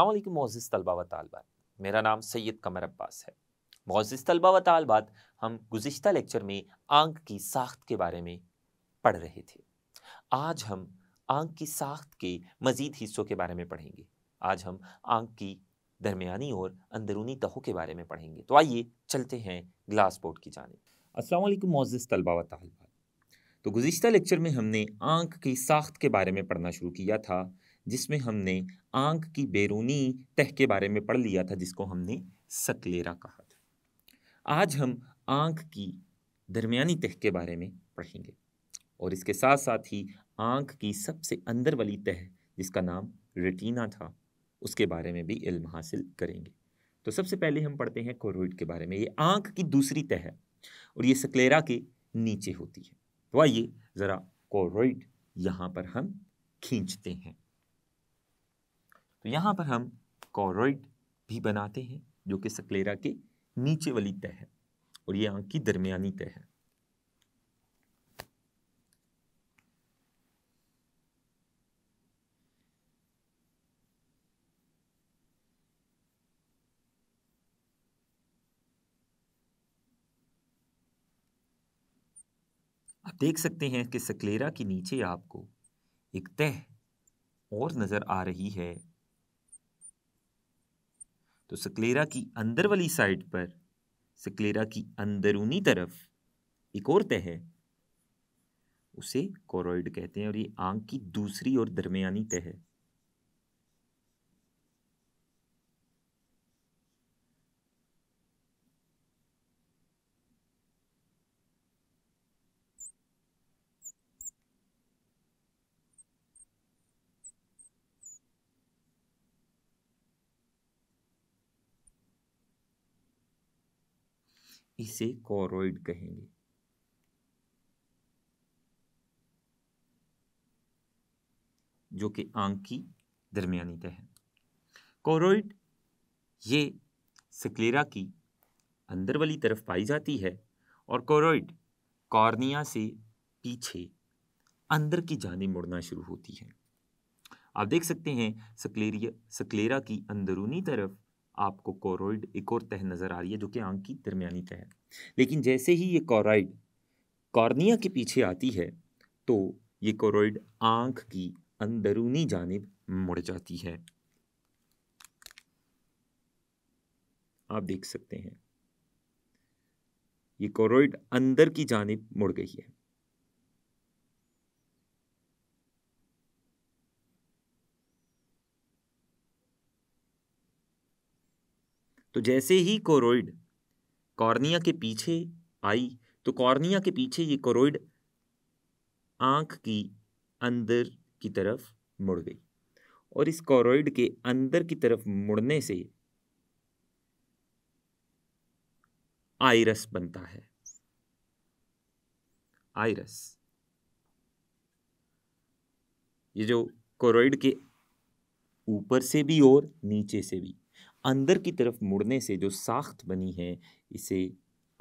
अल्लाम मोज़ तलबा व तालबात मेरा नाम सैयद कमर अब्बास है मोज़ तलबा व तालबात हम गुज्त लेक्चर में आंख की साख्त के बारे में पढ़ रहे थे आज हम आंख की साख्त के मज़ीद हिस्सों के बारे में पढ़ेंगे आज हम आंख की दरमिया और अंदरूनी तहों के बारे में पढ़ेंगे तो आइए चलते हैं ग्लास बोर्ड की जानब असलम मोज़ तलबा व तालबात तो गुज्त लेक्चर में हमने आंख की साख्त के बारे में पढ़ना शुरू किया था जिसमें हमने आंख की बैरूनी तह के बारे में पढ़ लिया था जिसको हमने सकलेरा कहा था आज हम आंख की दरमियानी तह के बारे में पढ़ेंगे और इसके साथ साथ ही आंख की सबसे अंदर वाली तह जिसका नाम रेटिना था उसके बारे में भी इल्म हासिल करेंगे तो सबसे पहले हम पढ़ते हैं कोरोइड के बारे में ये आंख की दूसरी तह है और ये सकलेरा के नीचे होती है तो आइए ज़रा कोरोइड यहाँ पर हम खींचते हैं तो यहाँ पर हम कॉरोइड भी बनाते हैं जो कि सकलेरा के नीचे वाली तय है और ये आंख की दरमियानी तय है आप देख सकते हैं कि सकलेरा के नीचे आपको एक तह और नज़र आ रही है तो सकलेरा की अंदर वाली साइड पर सकलेरा की अंदरूनी तरफ एक और तह है उसे कोरोइड कहते हैं और ये आंख की दूसरी और दरमियानी तह है इसे कोरोइड कहेंगे जो कि आंख की दरमियानी तह है कोरोइड ये सकलेरा की अंदर वाली तरफ पाई जाती है और कोरोइड कॉर्निया से पीछे अंदर की जाने मुड़ना शुरू होती है आप देख सकते हैं सक्लेरिया सक्लेरा की अंदरूनी तरफ आपको कोरोइड एक और तह नज़र आ रही है जो कि आंख की दरमियानी तह है लेकिन जैसे ही ये कोराइड कॉर्निया के पीछे आती है तो ये कोरोइड आंख की अंदरूनी जानब मुड़ जाती है आप देख सकते हैं ये कोरोइड अंदर की जानब मुड़ गई है तो जैसे ही कोरोइड कॉर्निया के पीछे आई तो कॉर्निया के पीछे ये कोरोइड आंख की अंदर की तरफ मुड़ गई और इस कॉरोइड के अंदर की तरफ मुड़ने से आयरस बनता है आयरस ये जो कोरोइड के ऊपर से भी और नीचे से भी अंदर की तरफ मुड़ने से जो साख्त बनी है इसे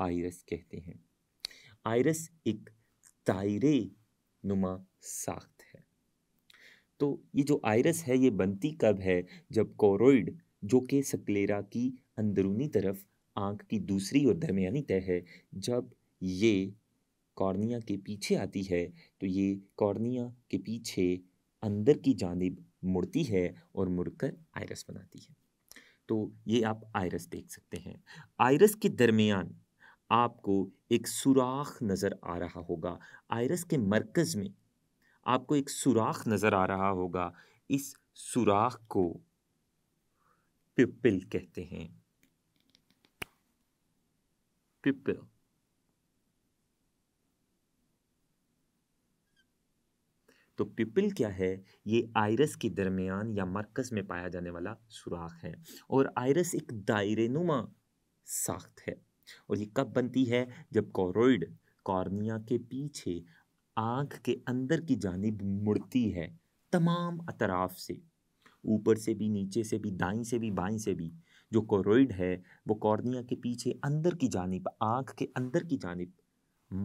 आयरस कहते हैं आयरस एक दायरे नुमा साख्त है तो ये जो आयरस है ये बनती कब है जब कोरोइड जो कि सकलेरा की अंदरूनी तरफ आंख की दूसरी और दरमियानी तय है जब ये कॉर्निया के पीछे आती है तो ये कॉर्निया के पीछे अंदर की जानब मुड़ती है और मुड़कर आयरस बनाती है तो ये आप आयरस देख सकते हैं आयरस के दरमियान आपको एक सुराख नज़र आ रहा होगा आयरस के मरकज़ में आपको एक सुराख नज़र आ रहा होगा इस सुराख को पिपिल कहते हैं पिपिल तो पिपिल क्या है ये आयरस के दरमियान या मरकज़ में पाया जाने वाला सुराख है और आयरस एक दायरे नुमा साख्त है और ये कब बनती है जब कॉरोइड कॉर्निया के पीछे आँख के अंदर की जानब मुड़ती है तमाम अतराफ से ऊपर से भी नीचे से भी दाई से भी बाई से भी जो कोरोइड है वो कॉर्निया के पीछे अंदर की जानब आँख के अंदर की जानब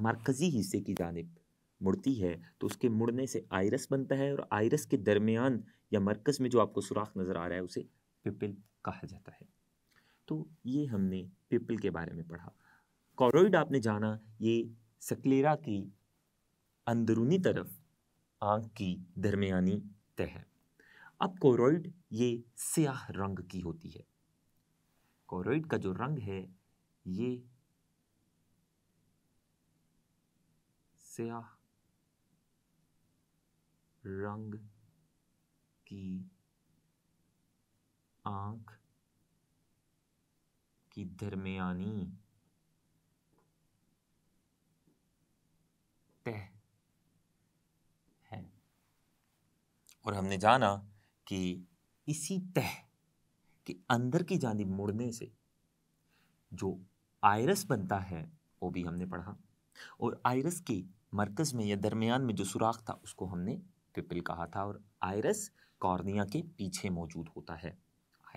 मरकज़ी हिस्से की जानब मुड़ती है तो उसके मुड़ने से आयरस बनता है और आयरस के दरमियान या मरकज़ में जो आपको सुराख नज़र आ रहा है उसे पिपिल कहा जाता है तो ये हमने पिपिल के बारे में पढ़ा कॉरोइड आपने जाना ये सकलेरा की अंदरूनी तरफ आँख की दरमियानी तय है अब कोरोइड ये स्याह रंग की होती है कोरोइड का जो रंग है ये स्याह रंग की आंख की दरमियानी तह है और हमने जाना कि इसी तह के अंदर की जानी मुड़ने से जो आयरस बनता है वो भी हमने पढ़ा और आयरस के मरकज़ में या दरमियान में जो सुराख था उसको हमने पिपिल कहा था और आयरस कॉर्निया के पीछे मौजूद होता है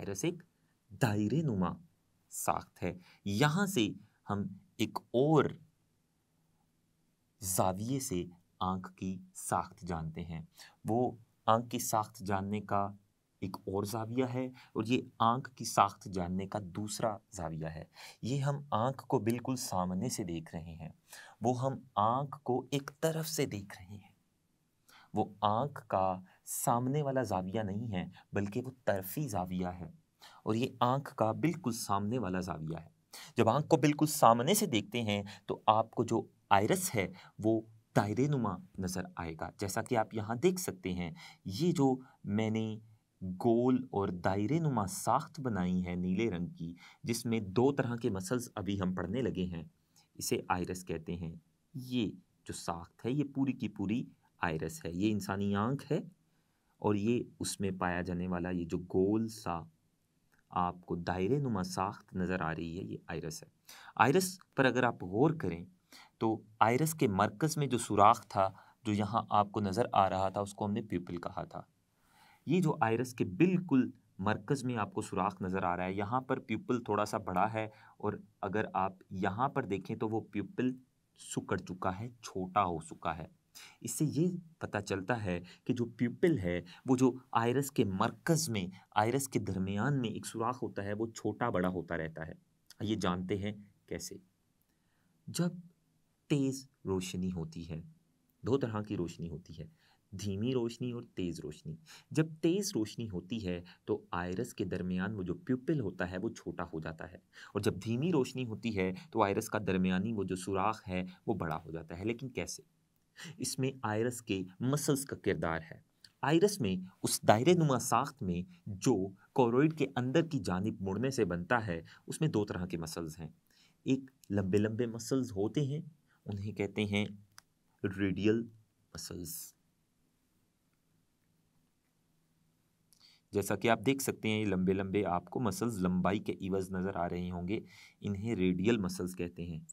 आयरस एक दायरे नुमा साख्त है यहाँ से हम एक और जाविये से आँख की साख्त जानते हैं वो आँख की साख्त जानने का एक और जाविया है और ये आँख की साख्त जानने का दूसरा जाविया है ये हम आँख को बिल्कुल सामने से देख रहे हैं वो हम आँख को एक तरफ से देख रहे हैं वो आँख का सामने वाला जाविया नहीं है बल्कि वो तरफी जाविया है और ये आँख का बिल्कुल सामने वाला जाविया है जब आँख को बिल्कुल सामने से देखते हैं तो आपको जो आयरस है वो दायरे नुमा नज़र आएगा जैसा कि आप यहाँ देख सकते हैं ये जो मैंने गोल और दायरे नुमा साख्त बनाई है नीले रंग की जिसमें दो तरह के मसल्स अभी हम पढ़ने लगे हैं इसे आयरस कहते हैं ये जो साख्त है ये पूरी की पूरी आयरस है ये इंसानी आँख है और ये उसमें पाया जाने वाला ये जो गोल सा आपको दायरे नुमा साख्त नज़र आ रही है ये आयरस है आयरस पर अगर आप गौर करें तो आयरस के मरकज़ में जो सुराख था जो यहाँ आपको नज़र आ रहा था उसको हमने पीपल कहा था ये जो आयरस के बिल्कुल मरकज़ में आपको सुराख नज़र आ रहा है यहाँ पर प्यूपल थोड़ा सा बड़ा है और अगर आप यहाँ पर देखें तो वो प्यूपल सुकड़ चुका है छोटा हो चुका है इससे ये पता चलता है कि जो प्यूपिल है वो जो आयरस के मरकज़ में आयरस के दरमियान में एक सुराख होता है वो छोटा बड़ा होता रहता है ये जानते हैं कैसे जब तेज़ रोशनी होती है दो तरह की रोशनी होती है धीमी रोशनी और तेज़ रोशनी जब तेज़ रोशनी होती है तो आयरस के दरमियान वो जो प्यूपिल होता है वो छोटा हो जाता है और जब धीमी रोशनी होती है तो आयरस का दरमियानी वो जो सुराख है वो बड़ा हो जाता है लेकिन कैसे इसमें आयरस के मसल्स का किरदार है आयरस में उस दायरे नुमा साख्त में जो कोरोइड के अंदर की जानब मुड़ने से बनता है उसमें दो तरह के मसल्स हैं एक लंबे लंबे मसल्स होते हैं उन्हें कहते हैं रेडियल मसल्स जैसा कि आप देख सकते हैं ये लंबे लंबे आपको मसल्स लंबाई के इवज नज़र आ रहे होंगे इन्हें रेडियल मसल्स कहते हैं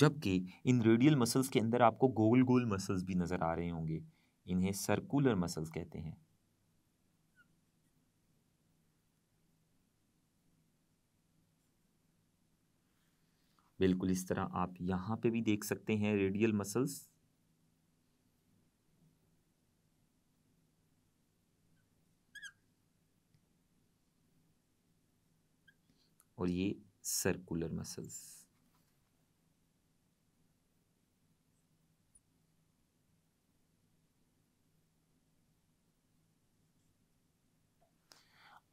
जबकि इन रेडियल मसल्स के अंदर आपको गोल गोल मसल्स भी नज़र आ रहे होंगे इन्हें सर्कुलर मसल्स कहते हैं बिल्कुल इस तरह आप यहाँ पे भी देख सकते हैं रेडियल मसल्स और ये सर्कुलर मसल्स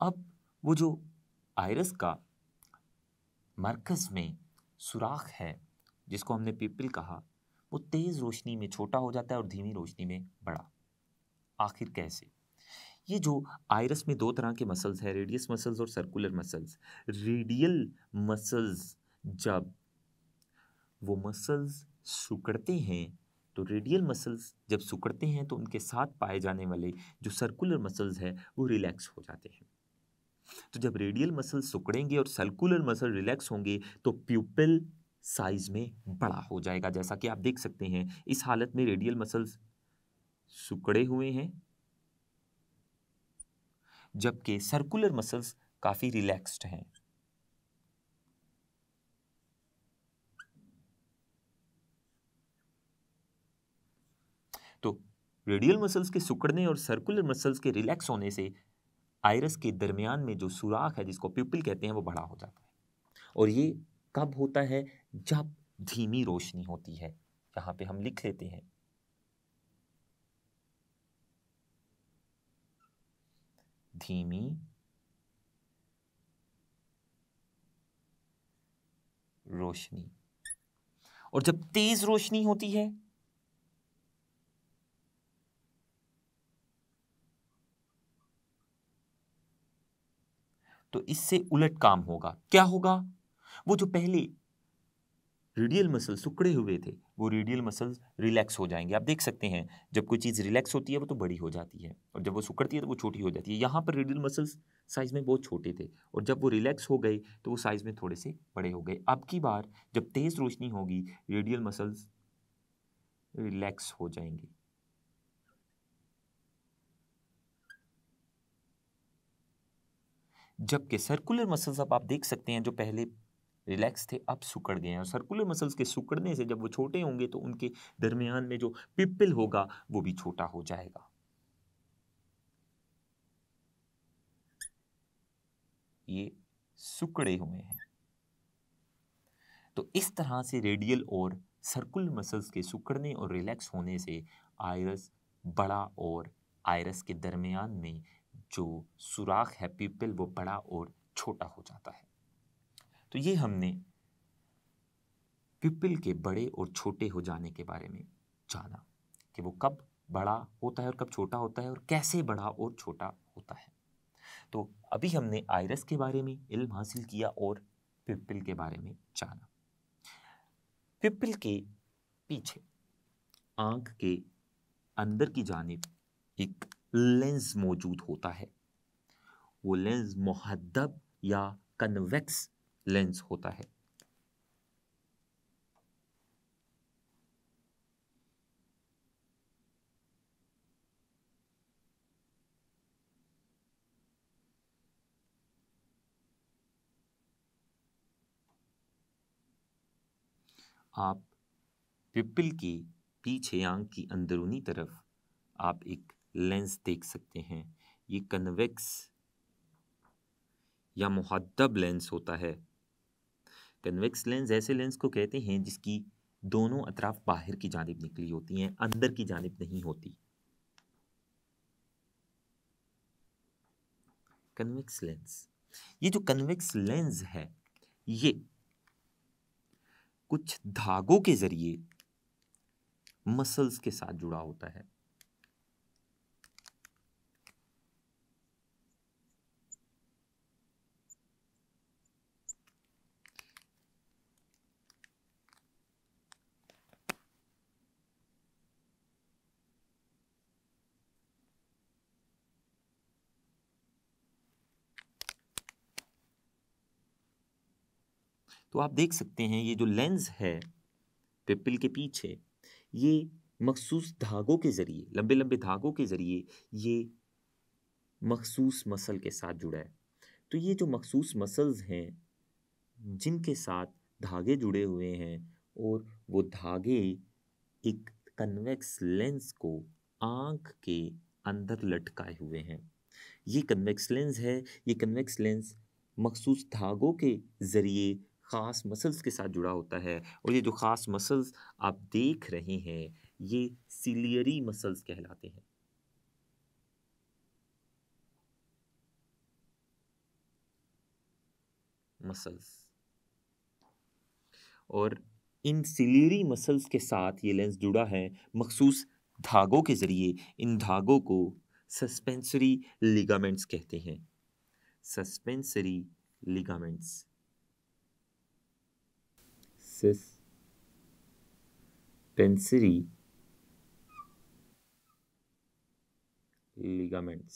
अब वो जो आयरस का मरकज़ में सुराख है जिसको हमने पीपल कहा वो तेज़ रोशनी में छोटा हो जाता है और धीमी रोशनी में बड़ा आखिर कैसे ये जो आयरस में दो तरह के मसल्स हैं रेडियस मसल्स और सर्कुलर मसल्स रेडियल मसल्स जब वो मसल्स सुकड़ते हैं तो रेडियल मसल्स जब सुकड़ते हैं तो उनके साथ पाए जाने वाले जो सर्कुलर मसल्स हैं वो रिलैक्स हो जाते हैं तो जब रेडियल मसल सुकड़ेंगे और सर्कुलर मसल रिलैक्स होंगे तो प्यूपिल साइज में बड़ा हो जाएगा जैसा कि आप देख सकते हैं इस हालत में रेडियल मसल्स सुकड़े हुए हैं जबकि सर्कुलर मसल्स काफ़ी रिलैक्स्ड हैं तो रेडियल मसल्स के सुकड़ने और सर्कुलर मसल्स के रिलैक्स होने से आयरस के दरमियान में जो सुराख है जिसको प्यूपिल कहते हैं वो बड़ा हो जाता है और ये कब होता है जब धीमी रोशनी होती है यहाँ पे हम लिख लेते हैं धीमी रोशनी और जब तेज रोशनी होती है तो इससे उलट काम होगा क्या होगा वो जो पहले रेडियल मसल्स सुकड़े हुए थे वो रेडियल मसल्स रिलैक्स हो जाएंगे आप देख सकते हैं जब कोई चीज़ रिलैक्स होती है वो तो बड़ी हो जाती है और जब वो सुकड़ती है तो वो छोटी हो जाती है यहाँ पर रेडियल मसल्स साइज़ में बहुत छोटे थे और जब वो रिलैक्स हो गए तो वो साइज़ में थोड़े से बड़े हो गए अब की बार जब तेज़ रोशनी होगी रेडियल मसल्स रिलैक्स हो जाएंगे जबकि सर्कुलर मसल्स अब आप देख सकते हैं जो पहले रिलैक्स थे अब सुकड़ गए हैं और सर्कुलर मसल्स के सुकड़ने से जब वो छोटे होंगे तो उनके दरमियान में जो पिपल होगा वो भी छोटा हो जाएगा ये सुकड़े हुए हैं तो इस तरह से रेडियल और सर्कुलर मसल्स के सुकड़ने और रिलैक्स होने से आयरस बड़ा और आयरस के दरमियान में जो सुराख है पीपल वो बड़ा और छोटा हो जाता है तो ये हमने पीपल के बड़े और छोटे हो जाने के बारे में जाना कि वो कब बड़ा होता है और कब छोटा होता है और कैसे बड़ा और छोटा होता है तो अभी हमने आयरस के बारे में इल्म हासिल किया और पिपल के बारे में जाना पिपल के पीछे आंख के अंदर की जानब एक लेंस मौजूद होता है वो लेंस महदब या कन्वेक्स लेंस होता है आप पिपल की पीछे आंख की अंदरूनी तरफ आप एक लेंस देख सकते हैं ये कन्वेक्स या मुहदब लेंस होता है कन्वेक्स लेंस ऐसे लेंस को कहते हैं जिसकी दोनों अतराफ बाहर की जानब निकली होती हैं अंदर की जानब नहीं होती कन्वेक्स लेंस ये जो कन्वेक्स लेंस है ये कुछ धागों के ज़रिए मसल्स के साथ जुड़ा होता है तो आप देख सकते हैं ये जो लेंस है पिपल के पीछे ये मखसूस धागों के ज़रिए लंबे लंबे धागों के ज़रिए ये मखसूस मसल के साथ जुड़ा है तो ये जो मखसूस मसल्स हैं जिनके साथ धागे जुड़े हुए हैं और वो धागे एक कन्वेक्स लेंस को आँख के अंदर लटकाए हुए हैं ये कन्वेक्स लेंस है ये कन्वेक्स लेंस मखसूस धागों के ज़रिए ख़ास मसल्स के साथ जुड़ा होता है और ये जो ख़ास मसल्स आप देख रहे हैं ये सिलियरी मसल्स कहलाते हैं मसल्स और इन सिलीरी मसल्स के साथ ये लेंस जुड़ा है मखसूस धागों के ज़रिए इन धागों को सस्पेंसरी लिगामेंट्स कहते हैं suspensory ligaments Texas, tensile ligaments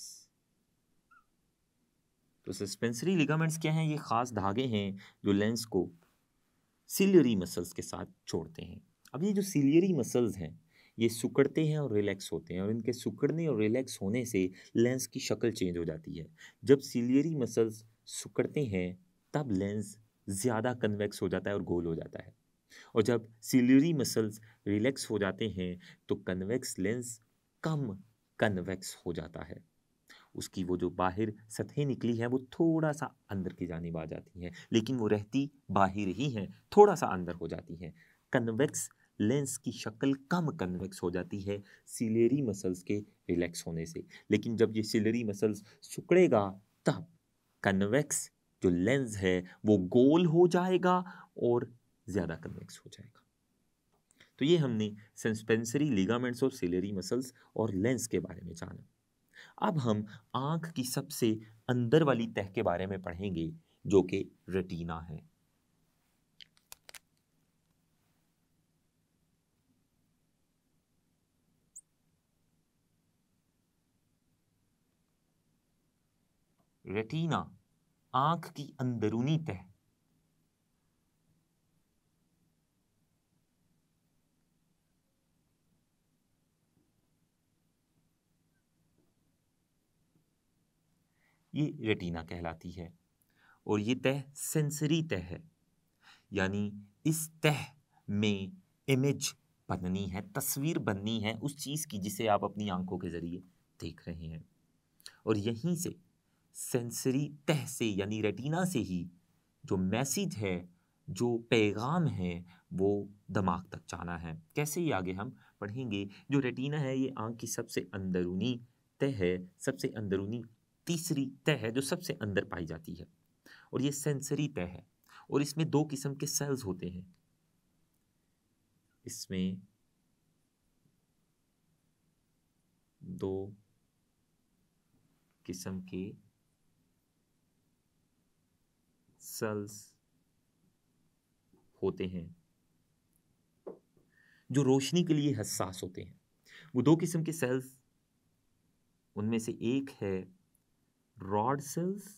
तो सस्पेंसरी लिगामेंट्स क्या हैं ये ख़ास धागे हैं जो लेंस को सिलियरी मसल्स के साथ छोड़ते हैं अब ये जो सिलियरी मसल्स हैं ये सुकड़ते हैं और रिलैक्स होते हैं और इनके सुकड़ने और रिलैक्स होने से लेंस की शक्ल चेंज हो जाती है जब सिलियरी मसल्स सुकड़ते हैं तब लेंस ज़्यादा कन्वेक्स हो जाता है और गोल हो जाता है और जब सिलरी मसल्स रिलैक्स हो जाते हैं तो कन्वेक्स लेंस कम कन्वेक्स हो जाता है उसकी वो जो बाहर सतहें निकली हैं वो थोड़ा सा अंदर की जानब आ जाती हैं लेकिन वो रहती बाहर ही हैं थोड़ा सा अंदर हो जाती हैं कन्वेक्स लेंस की शक्ल कम कन्वेक्स हो जाती है सिलेरी मसल्स के रिलैक्स होने से लेकिन जब ये सिलेरी मसल्स सुकड़ेगा तब कन्वेक्स जो लेंस है वो गोल हो जाएगा और ज़्यादा कन्वेक्स हो जाएगा तो ये हमने सेंसपेंसरी लिगामेंट्स और सिलेरी मसल्स और लेंस के बारे में जाना अब हम आँख की सबसे अंदर वाली तह के बारे में पढ़ेंगे जो कि रेटिना है रेटिना आंख की अंदरूनी तह ये रेटिना कहलाती है और ये तह सेंसरी तह है यानी इस तह में इमेज बननी है तस्वीर बननी है उस चीज़ की जिसे आप अपनी आंखों के ज़रिए देख रहे हैं और यहीं से सेंसरी तह से यानी रेटिना से ही जो मैसेज है जो पैगाम है वो दिमाग तक जाना है कैसे ही आगे हम पढ़ेंगे जो रेटिना है ये आँख की सबसे अंदरूनी तह है सबसे अंदरूनी तीसरी तह है जो सबसे अंदर पाई जाती है और ये सेंसरी तय है और इसमें दो किस्म के सेल्स होते हैं इसमें दो किस्म के सेल्स होते हैं जो रोशनी के लिए हसास होते हैं वो दो किस्म के सेल्स उनमें से एक है रॉड सेल्स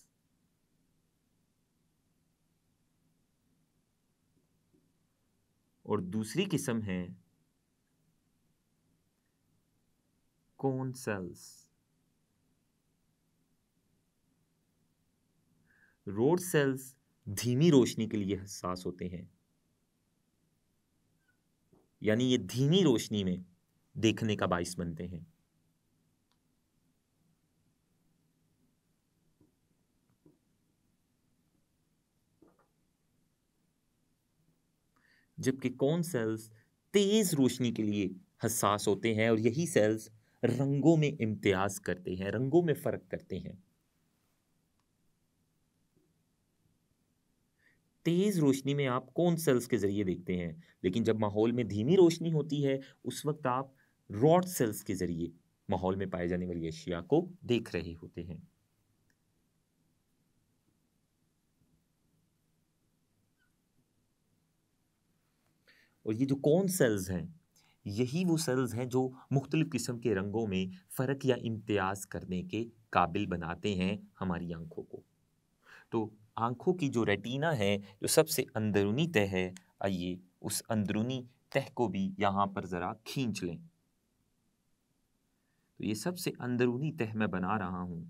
और दूसरी किस्म है कोन सेल्स रोड सेल्स धीमी रोशनी के लिए हसास होते हैं यानी ये धीमी रोशनी में देखने का बाइस बनते हैं जबकि कौन सेल्स तेज रोशनी के लिए हसास होते हैं और यही सेल्स रंगों में इम्तियाज करते हैं रंगों में फ़र्क करते हैं तेज़ रोशनी में आप कौन सेल्स के ज़रिए देखते हैं लेकिन जब माहौल में धीमी रोशनी होती है उस वक्त आप रॉड सेल्स के ज़रिए माहौल में पाए जाने वाली अशिया को देख रहे होते हैं और ये जो कौन सेल्स हैं यही वो सेल्स हैं जो मुख्तलिफ़ किस्म के रंगों में फ़र्क या इम्तियाज़ करने के काबिल बनाते हैं हमारी आँखों को तो आँखों की जो रेटिना है जो सबसे अंदरूनी तह है आइए उस अंदरूनी तह को भी यहाँ पर ज़रा खींच लें तो ये सबसे अंदरूनी तह मैं बना रहा हूँ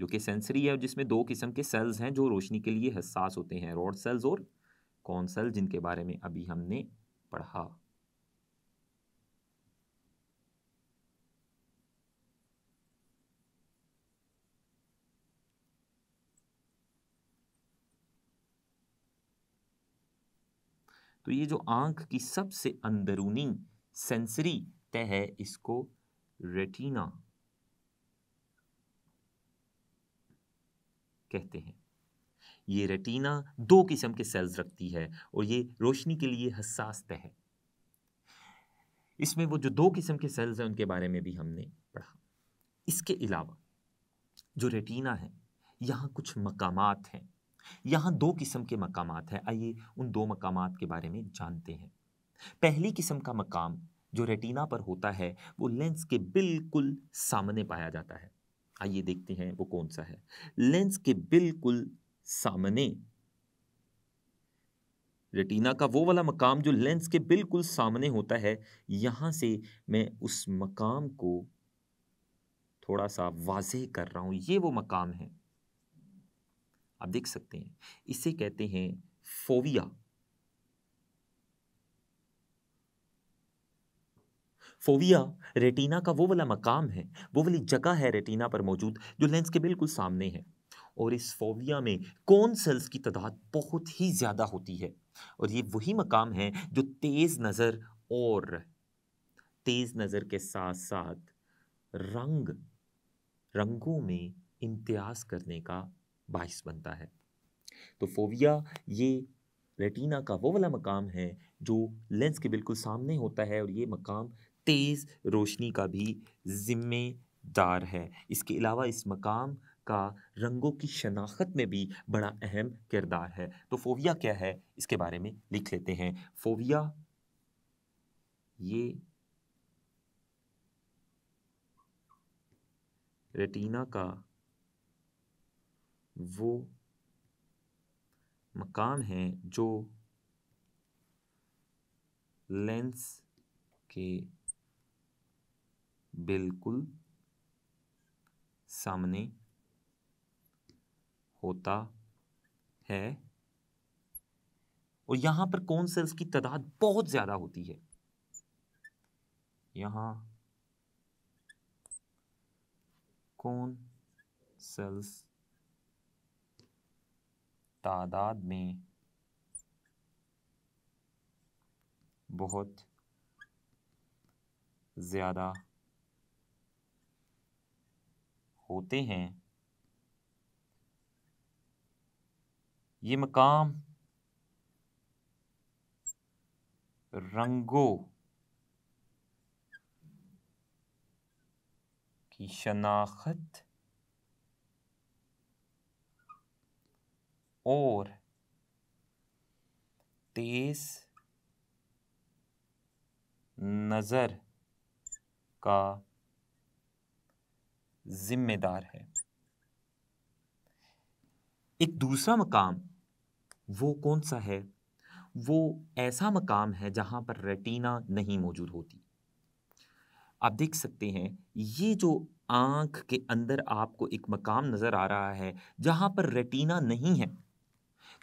जो कि सेंसरी है जिसमें दो किस्म के सेल्स हैं जो रोशनी के लिए हसास होते हैं रॉड सेल्स और कौन सेल जिनके बारे में अभी हमने पढ़ा तो ये जो आंख की सबसे अंदरूनी सेंसरी तय है इसको रेटिना कहते हैं ये रेटिना दो किस्म के सेल्स रखती है और ये रोशनी के लिए हसास तय है इसमें वो जो दो किस्म के सेल्स हैं उनके बारे में भी हमने पढ़ा इसके अलावा जो रेटिना है यहाँ कुछ मकामात हैं यहाँ दो किस्म के मकाम हैं आइए उन दो मकाम के बारे में जानते हैं पहली किस्म का मकाम जो रेटिना पर होता है वो लेंस के बिल्कुल सामने पाया जाता है आइए देखते हैं वो कौन सा है लेंस के बिल्कुल सामने रेटिना का वो वाला मकाम जो लेंस के बिल्कुल सामने होता है यहां से मैं उस मकाम को थोड़ा सा वाजह कर रहा हूं ये वो मकाम है आप देख सकते हैं इसे कहते हैं फोविया फोविया रेटिना का वो वाला मकाम है वो वाली जगह है रेटिना पर मौजूद जो लेंस के बिल्कुल सामने है और इस फोविया में कौन सेल्स की तादाद बहुत ही ज़्यादा होती है और ये वही मकाम है जो तेज़ नज़र और तेज़ नज़र के साथ साथ रंग रंगों में इम्तियाज़ करने का बाइस बनता है तो फोविया ये रेटिना का वो वाला मकाम है जो लेंस के बिल्कुल सामने होता है और ये मकाम तेज़ रोशनी का भी ज़िम्मेदार है इसके अलावा इस मकाम का रंगों की शनाख्त में भी बड़ा अहम किरदार है तो फोविया क्या है इसके बारे में लिख लेते हैं फोविया ये रेटिना का वो मकान है जो लेंस के बिल्कुल सामने होता है और यहाँ पर कौन सेल्स की तादाद बहुत ज़्यादा होती है यहाँ कौन सेल्स तादाद में बहुत ज़्यादा होते हैं ये मकाम रंगों की शनाख्त और तेज नज़र का जिम्मेदार है एक दूसरा मकाम वो कौन सा है वो ऐसा मकाम है जहां पर रेटिना नहीं मौजूद होती आप देख सकते हैं ये जो आंख के अंदर आपको एक मकाम नज़र आ रहा है जहां पर रेटिना नहीं है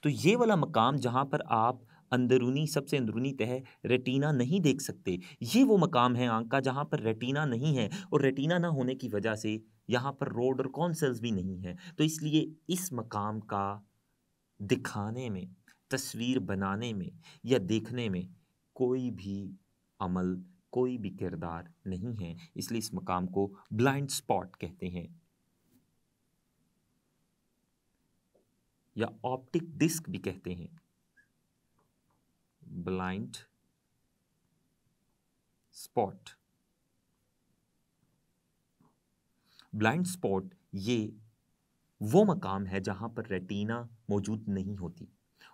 तो ये वाला मकाम जहाँ पर आप अंदरूनी सबसे अंदरूनी तह रेटिना नहीं देख सकते ये वो मकाम है आँख का जहाँ पर रेटिना नहीं है और रेटिना ना होने की वजह से यहाँ पर रोड और सेल्स भी नहीं है तो इसलिए इस मकाम का दिखाने में तस्वीर बनाने में या देखने में कोई भी अमल कोई भी किरदार नहीं है इसलिए इस मकाम को ब्लाइंड स्पॉट कहते हैं या ऑप्टिक डिस्क भी कहते हैं ब्लाइंड स्पॉट ब्लाइंड स्पॉट ये वो मकाम है जहां पर रेटिना मौजूद नहीं होती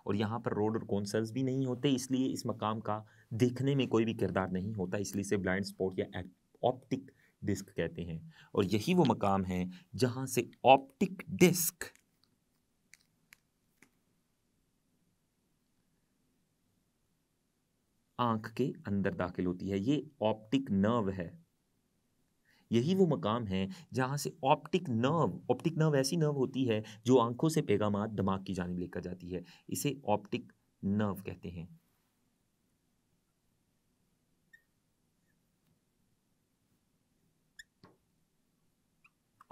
और यहां पर रोड और कॉन्सर्स भी नहीं होते इसलिए इस मकाम का देखने में कोई भी किरदार नहीं होता इसलिए इसे ब्लाइंड स्पॉट या ऑप्टिक डिस्क कहते हैं और यही वो मकाम है जहां से ऑप्टिक डिस्क आंख के अंदर दाखिल होती है ये ऑप्टिक नर्व है यही वो मकाम है जहाँ से ऑप्टिक नर्व ऑप्टिक नर्व ऐसी नर्व होती है जो आंखों से पैगाम दिमाग की जानब लेकर जाती है इसे ऑप्टिक नर्व कहते हैं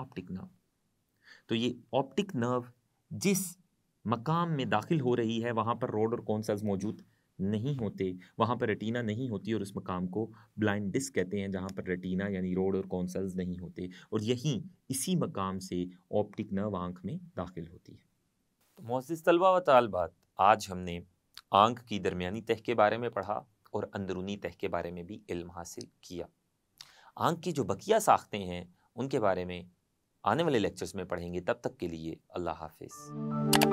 ऑप्टिक नर्व तो ये ऑप्टिक नर्व जिस मकाम में दाखिल हो रही है वहां पर रोड और कॉन्सल्स मौजूद नहीं होते वहाँ पर रेटिना नहीं होती और उस मकाम को ब्लाइंड डिस्क कहते हैं जहाँ पर रेटिना यानी रोड और कौनसल्स नहीं होते और यहीं इसी मकाम से ऑप्टिक नर्व आँख में दाखिल होती है तो मोजिस तलबा व तालबात आज हमने आंख की दरमियानी तह के बारे में पढ़ा और अंदरूनी तह के बारे में भी इल्म हासिल किया आंख की जो बकिया साख्तें हैं उनके बारे में आने वाले लेक्चर्स में पढ़ेंगे तब तक के लिए अल्लाह हाफिज़